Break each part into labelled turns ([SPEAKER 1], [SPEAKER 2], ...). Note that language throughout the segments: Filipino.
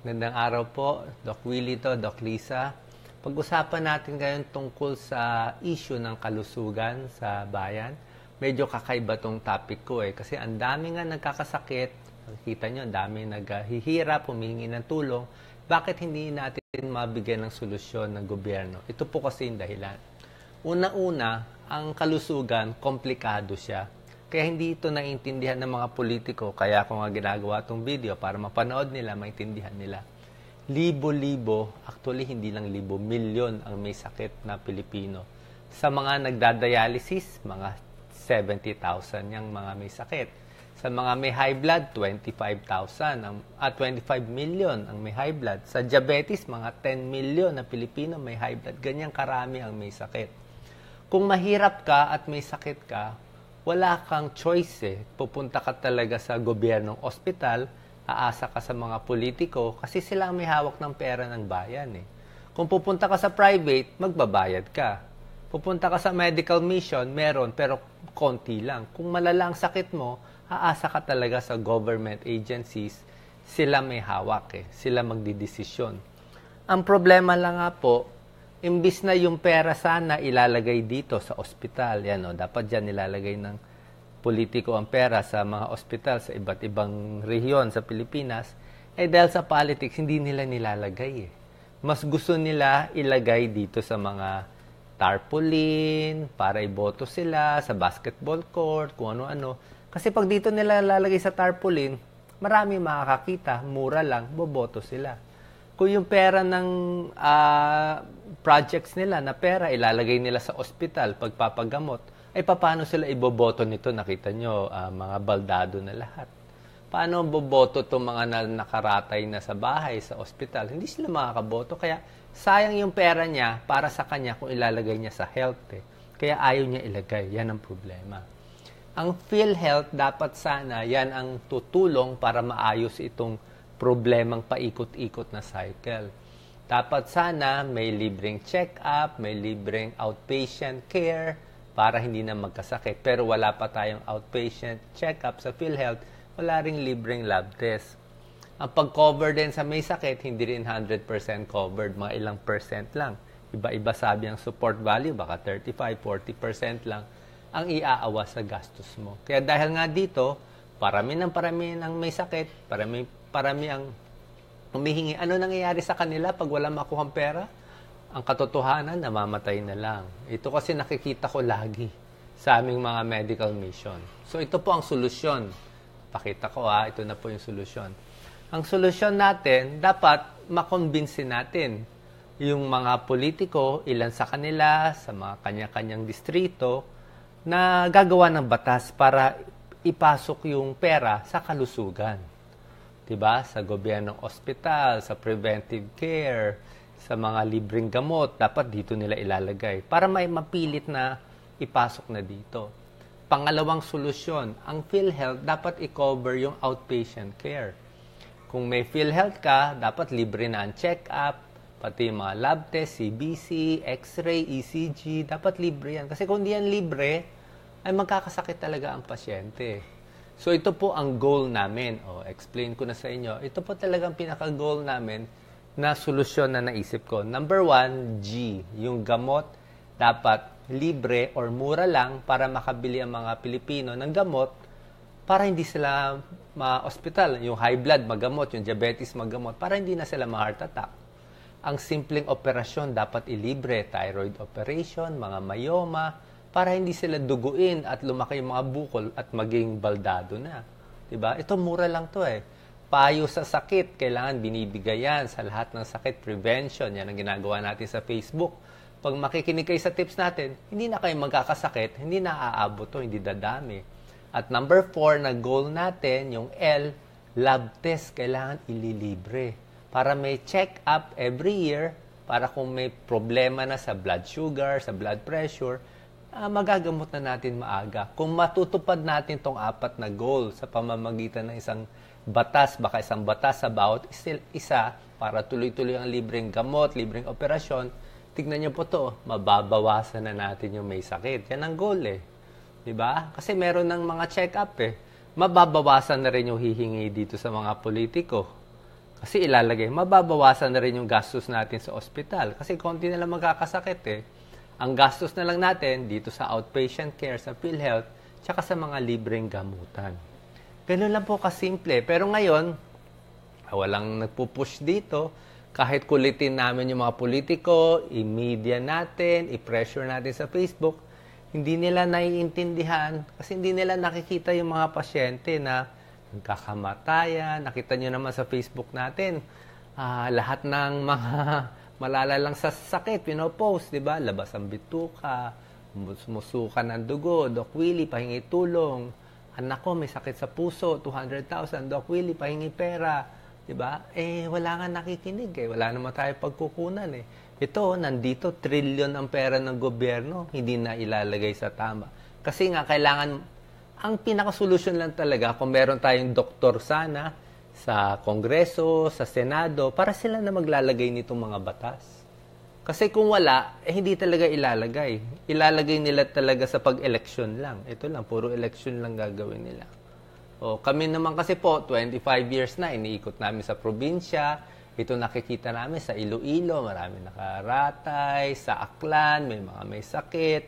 [SPEAKER 1] Gandang araw po, Doc Willie to, Doc Lisa. Pag-usapan natin ngayon tungkol sa issue ng kalusugan sa bayan. Medyo kakaiba tong topic ko eh, kasi ang dami nga nagkakasakit. Nakikita nyo, ang dami naghihirap, humingi ng tulong. Bakit hindi natin mabigyan ng solusyon ng gobyerno? Ito po kasi yung dahilan. Una-una, ang kalusugan, komplikado siya kaya hindi ito naiintindihan ng mga politiko. Kaya ako nga ginagawa itong video para mapanood nila, maintindihan nila. Libo-libo, actually hindi lang libo, milyon ang may sakit na Pilipino. Sa mga nagdadialysis, mga 70,000 yung mga may sakit. Sa mga may high blood, 25,000 ang ah, 25 million ang may high blood. Sa diabetes, mga 10 million na Pilipino may high blood. Ganyan karami ang may sakit. Kung mahirap ka at may sakit ka, wala kang choice eh. Pupunta ka talaga sa gobyernong ospital, aasa ka sa mga politiko kasi sila may hawak ng pera ng bayan eh. Kung pupunta ka sa private, magbabayad ka. Pupunta ka sa medical mission, meron pero konti lang. Kung malala ang sakit mo, aasa ka talaga sa government agencies, sila may hawak eh. Sila magdidesisyon. Ang problema lang nga po, imbis na yung pera sana ilalagay dito sa ospital, yan o, oh, dapat dyan nilalagay ng politiko ang pera sa mga ospital sa iba't ibang rehiyon sa Pilipinas, eh dahil sa politics, hindi nila nilalagay eh. Mas gusto nila ilagay dito sa mga tarpaulin, para iboto sila, sa basketball court, kung ano-ano. Kasi pag dito nila lalagay sa tarpaulin, marami makakakita, mura lang, boboto sila. Kung yung pera ng uh, projects nila na pera ilalagay nila sa ospital, pagpapagamot, ay paano sila iboboto nito? Nakita nyo, uh, mga baldado na lahat. Paano boboto itong mga na nakaratay na sa bahay, sa ospital? Hindi sila makakaboto. Kaya sayang yung pera niya para sa kanya kung ilalagay niya sa health. Eh. Kaya ayaw niya ilagay. Yan ang problema. Ang PhilHealth dapat sana yan ang tutulong para maayos itong problemang paikot-ikot na cycle dapat sana may libreng check-up, may libreng outpatient care para hindi na magkasakit. Pero wala pa tayong outpatient check-up sa PhilHealth, wala ring libreng lab test. Ang pag-cover din sa may sakit, hindi rin 100% covered, mga ilang percent lang. Iba-iba sabi ang support value, baka 35-40% lang ang iaawa sa gastos mo. Kaya dahil nga dito, parami ng parami ang may sakit, parami, parami ang humihingi. Ano nangyayari sa kanila pag wala makuhang pera? Ang katotohanan, namamatay na lang. Ito kasi nakikita ko lagi sa aming mga medical mission. So ito po ang solusyon. Pakita ko ha, ah, ito na po yung solusyon. Ang solusyon natin, dapat makonbinsin natin yung mga politiko, ilan sa kanila, sa mga kanya-kanyang distrito, na gagawa ng batas para ipasok yung pera sa kalusugan. 'Diba? Sa gobyernong ospital, sa preventive care, sa mga libreng gamot, dapat dito nila ilalagay para may mapilit na ipasok na dito. Pangalawang solusyon, ang PhilHealth dapat i-cover yung outpatient care. Kung may PhilHealth ka, dapat libre na ang check-up, pati mga lab test, CBC, X-ray, ECG, dapat libre yan. Kasi kung hindi yan libre, ay magkakasakit talaga ang pasyente. So ito po ang goal namin. O, explain ko na sa inyo. Ito po talagang pinaka-goal namin na solusyon na naisip ko. Number one, G. Yung gamot dapat libre or mura lang para makabili ang mga Pilipino ng gamot para hindi sila ma-hospital. Yung high blood magamot, yung diabetes magamot, para hindi na sila ma-heart attack. Ang simpleng operasyon dapat ilibre, thyroid operation, mga myoma, para hindi sila duguin at lumaki yung mga bukol at maging baldado na. Diba? Ito mura lang to eh. Payo sa sakit, kailangan binibigay yan sa lahat ng sakit. Prevention, yan ang ginagawa natin sa Facebook. Pag makikinig kayo sa tips natin, hindi na kayo magkakasakit, hindi na aabot to, hindi dadami. At number four na goal natin, yung L, lab test, kailangan ililibre. Para may check-up every year, para kung may problema na sa blood sugar, sa blood pressure, uh, magagamot na natin maaga. Kung matutupad natin tong apat na goal sa pamamagitan ng isang batas, baka isang batas sa bawat isa para tuloy-tuloy ang libreng gamot, libreng operasyon, tignan niyo po to, mababawasan na natin yung may sakit. Yan ang goal eh. 'Di ba? Kasi meron ng mga check-up eh. Mababawasan na rin yung hihingi dito sa mga politiko. Kasi ilalagay, mababawasan na rin yung gastos natin sa ospital. Kasi konti na lang magkakasakit eh. Ang gastos na lang natin dito sa outpatient care sa PhilHealth tsaka sa mga libreng gamutan. Ganun lang po kasimple. Pero ngayon, walang nagpupush dito. Kahit kulitin namin yung mga politiko, i-media natin, i-pressure natin sa Facebook, hindi nila naiintindihan kasi hindi nila nakikita yung mga pasyente na nagkakamataya. Nakita nyo naman sa Facebook natin, uh, lahat ng mga malala lang sa sakit, pinopost, di ba? Labas ang bituka, sumusuka ng dugo, Doc Willie, pahingi tulong. Anak ko, may sakit sa puso, 200,000, Doc Willie, pahingi pera. Di ba? Eh, wala nga nakikinig eh. Wala naman tayo pagkukunan eh. Ito, nandito, trilyon ang pera ng gobyerno, hindi na ilalagay sa tama. Kasi nga, kailangan, ang pinakasolusyon lang talaga, kung meron tayong doktor sana, sa Kongreso, sa Senado, para sila na maglalagay nitong mga batas. Kasi kung wala, eh, hindi talaga ilalagay. Ilalagay nila talaga sa pag-election lang. Ito lang, puro election lang gagawin nila. O, kami naman kasi po, 25 years na, iniikot namin sa probinsya. Ito nakikita namin sa Iloilo, marami nakaratay, sa Aklan, may mga may sakit,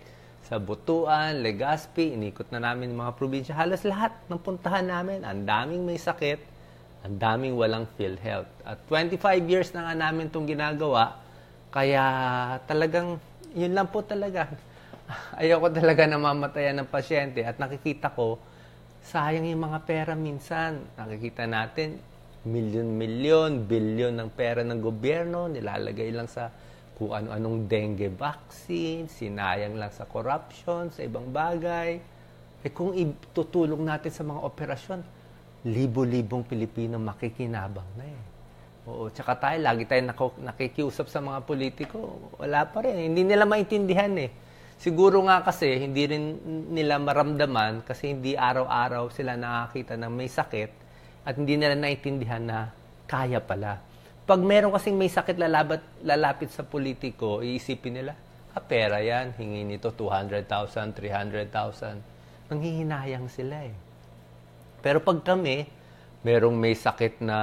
[SPEAKER 1] sa Butuan, Legazpi, iniikot na namin mga probinsya. Halos lahat ng puntahan namin, ang daming may sakit ang daming walang PhilHealth. At 25 years na nga namin itong ginagawa, kaya talagang, yun lang po talaga. Ayoko talaga na mamatayan ng pasyente at nakikita ko, sayang yung mga pera minsan. Nakikita natin, milyon-milyon, bilyon ng pera ng gobyerno, nilalagay lang sa kung ano-anong dengue vaccine, sinayang lang sa corruption, sa ibang bagay. Eh kung itutulong natin sa mga operasyon, libo-libong Pilipino makikinabang na eh. Oo, tsaka tayo, lagi tayo nakikiusap sa mga politiko. Wala pa rin. Eh. Hindi nila maintindihan eh. Siguro nga kasi, hindi rin nila maramdaman kasi hindi araw-araw sila nakakita ng may sakit at hindi nila naintindihan na kaya pala. Pag meron kasing may sakit lalabat, lalapit sa politiko, iisipin nila, ah, pera yan, hingi nito 200,000, 300,000. Nanghihinayang sila eh. Pero pag kami, merong may sakit na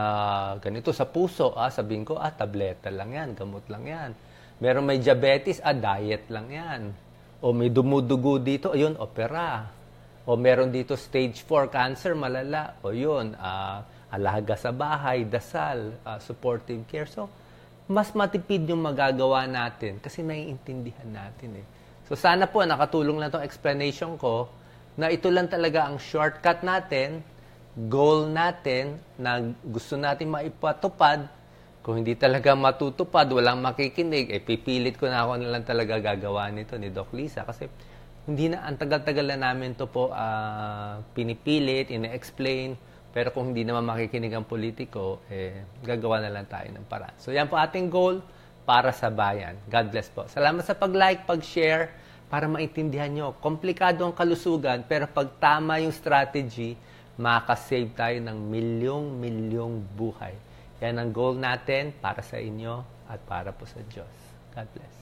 [SPEAKER 1] ganito sa puso, ah, sabihin ko, ah, tableta lang yan, gamot lang yan. Merong may diabetes, ah, diet lang yan. O may dumudugo dito, ayun, opera. O meron dito stage 4 cancer, malala. O yun, ah, alaga sa bahay, dasal, ah, supportive care. So, mas matipid yung magagawa natin kasi naiintindihan natin eh. So, sana po nakatulong lang itong explanation ko na ito lang talaga ang shortcut natin, goal natin na gusto natin maipatupad. Kung hindi talaga matutupad, walang makikinig, eh pipilit ko na ako na lang talaga gagawa nito ni Doc Lisa kasi hindi na, ang tagal-tagal na namin to po uh, pinipilit, ina-explain, pero kung hindi naman makikinig ang politiko, eh, gagawa na lang tayo ng paraan. So yan po ating goal para sa bayan. God bless po. Salamat sa pag-like, pag-share para maintindihan nyo. Komplikado ang kalusugan, pero pag tama yung strategy, makakasave tayo ng milyong-milyong buhay. Yan ang goal natin para sa inyo at para po sa Diyos. God bless.